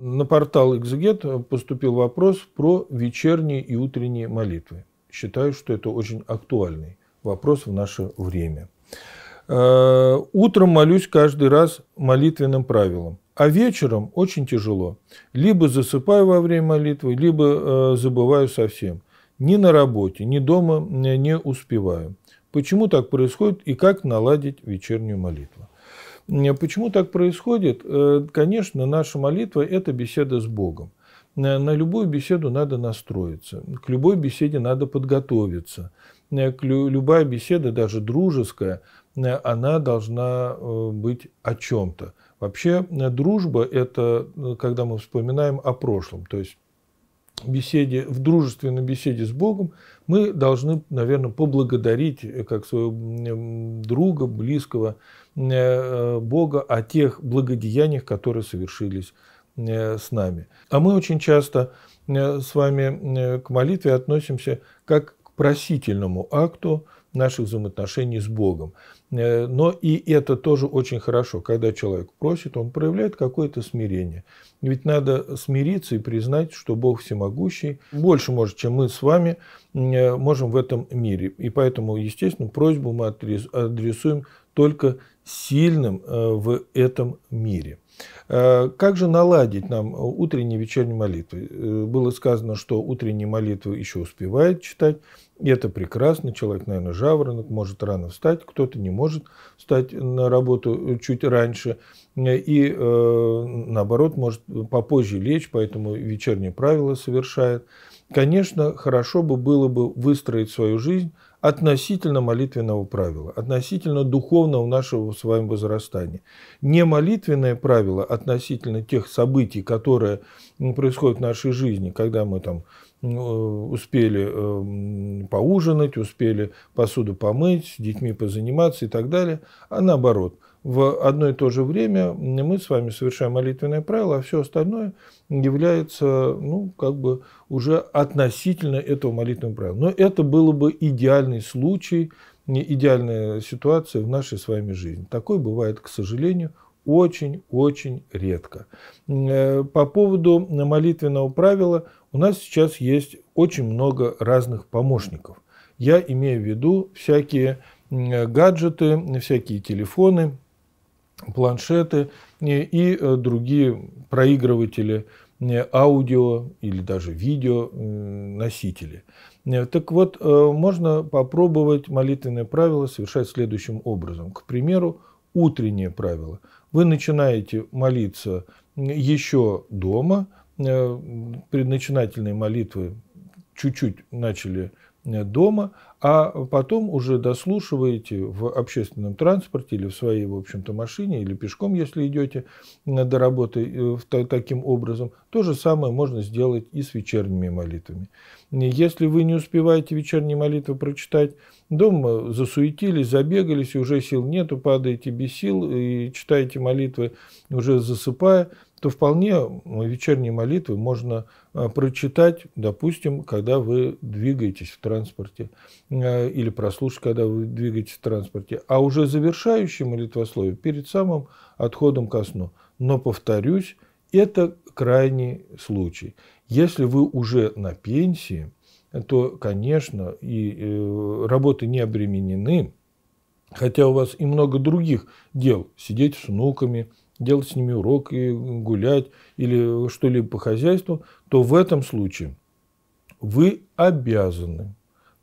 на портал «Экзегет» э, поступил вопрос про вечерние и утренние молитвы. Считаю, что это очень актуальный вопрос в наше время. Э, утром молюсь каждый раз молитвенным правилом. А вечером очень тяжело. Либо засыпаю во время молитвы, либо э, забываю совсем. Ни на работе, ни дома не успеваю. Почему так происходит и как наладить вечернюю молитву? Э, почему так происходит? Э, конечно, наша молитва – это беседа с Богом. Э, на любую беседу надо настроиться, к любой беседе надо подготовиться. Любая беседа, даже дружеская, она должна быть о чем-то. Вообще дружба – это когда мы вспоминаем о прошлом, то есть беседе, в дружественной беседе с Богом, мы должны, наверное, поблагодарить э, как своего друга, близкого э, э, Бога о тех благодеяниях, которые совершились с нами. А мы очень часто с вами к молитве относимся как к просительному акту, наших взаимоотношений с Богом. Э, но и это тоже очень хорошо. Когда человек просит, он проявляет какое-то смирение. Ведь надо смириться и признать, что Бог всемогущий, больше может, чем мы с вами э, можем в этом мире. И поэтому, естественно, просьбу мы адресуем только сильным э, в этом мире. Э, как же наладить нам э, утренние и вечерние молитвы? Было сказано, что утренние молитвы еще успевает читать. И это прекрасно. Человек, наверное, жаворонок, может рано встать. Кто-то не может встать на работу чуть раньше. И, наоборот, может попозже лечь, поэтому вечерние правила совершает. Конечно, хорошо бы было бы выстроить свою жизнь относительно молитвенного правила, относительно духовного нашего с вами возрастания. Не молитвенное правило относительно тех событий, которые происходят в нашей жизни, когда мы там Э, успели э, поужинать, успели посуду помыть, с детьми позаниматься и так далее, а наоборот. В одно и то же время мы с вами совершаем молитвенное правило, а все остальное является, ну, как бы уже относительно этого молитвенного правила. Но это было бы идеальный случай, идеальная ситуация в нашей с вами жизни. Такой бывает, к сожалению, очень-очень редко. Э, по поводу молитвенного правила у нас сейчас есть очень много разных помощников. Я имею в виду всякие э, гаджеты, всякие телефоны, планшеты э, и другие проигрыватели аудио или даже видео носители. Так вот, можно попробовать молитвенное правило совершать следующим образом. К примеру, утреннее правило – вы начинаете молиться еще дома, э, предначинательные молитвы чуть-чуть начали дома, а потом уже дослушиваете в общественном транспорте или в своей, в общем-то, машине, или пешком, если идете э, до работы э, таким образом. То же самое можно сделать и с вечерними молитвами. Если вы не успеваете вечерние молитвы прочитать, дома засуетились, забегались, и уже сил нету, падаете без сил и читаете молитвы, уже засыпая – то вполне вечерние молитвы можно а, прочитать, допустим, когда вы двигаетесь в транспорте, а, или прослушать, когда вы двигаетесь в транспорте, а уже завершающее молитвословие перед самым отходом ко сну. Но, повторюсь, это крайний случай. Если вы уже на пенсии, то, конечно, и э, работы не обременены, хотя у вас и много других дел, сидеть с внуками, делать с ними урок и гулять или что-либо по хозяйству, то в этом случае вы обязаны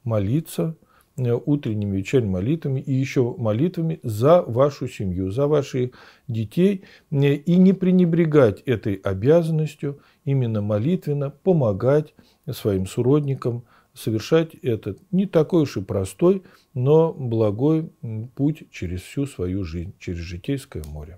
молиться э, утренними, вечерними молитвами и еще молитвами за вашу семью, за ваших детей э, и не пренебрегать этой обязанностью именно молитвенно помогать своим суродникам совершать этот не такой уж и простой, но благой путь через всю свою жизнь, через житейское море.